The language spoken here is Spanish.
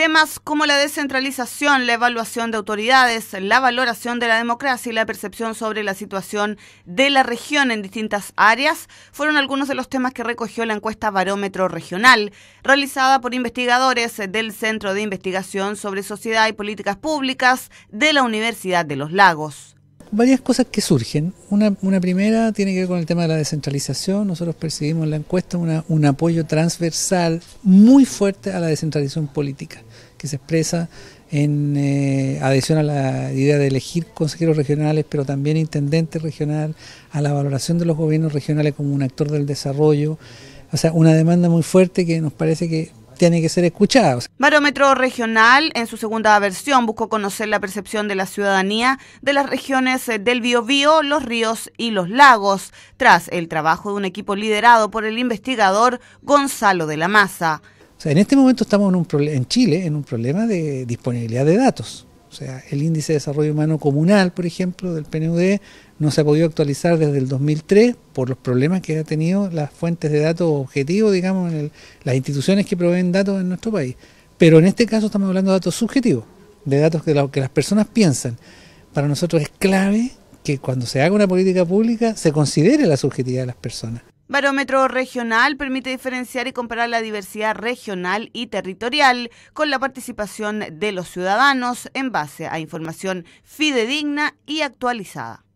Temas como la descentralización, la evaluación de autoridades, la valoración de la democracia y la percepción sobre la situación de la región en distintas áreas fueron algunos de los temas que recogió la encuesta Barómetro Regional, realizada por investigadores del Centro de Investigación sobre Sociedad y Políticas Públicas de la Universidad de los Lagos varias cosas que surgen. Una, una, primera tiene que ver con el tema de la descentralización. Nosotros percibimos en la encuesta un apoyo transversal muy fuerte a la descentralización política, que se expresa en adición eh, adhesión a la idea de elegir consejeros regionales, pero también intendente regional, a la valoración de los gobiernos regionales como un actor del desarrollo. O sea, una demanda muy fuerte que nos parece que tiene que ser escuchados. Barómetro regional, en su segunda versión, buscó conocer la percepción de la ciudadanía de las regiones eh, del Biobío, los ríos y los lagos, tras el trabajo de un equipo liderado por el investigador Gonzalo de la Maza. en este momento estamos en Chile en un problema de disponibilidad de datos. O sea, el índice de desarrollo humano comunal, por ejemplo, del PNUD, no se ha podido actualizar desde el 2003 por los problemas que ha tenido las fuentes de datos objetivos, digamos, en las instituciones que proveen datos en nuestro país. Pero en este caso estamos hablando de datos subjetivos, de datos que, que las personas piensan. Para nosotros es clave que cuando se haga una política pública se considere la subjetividad de las personas. Barómetro regional permite diferenciar y comparar la diversidad regional y territorial con la participación de los ciudadanos en base a información fidedigna y actualizada.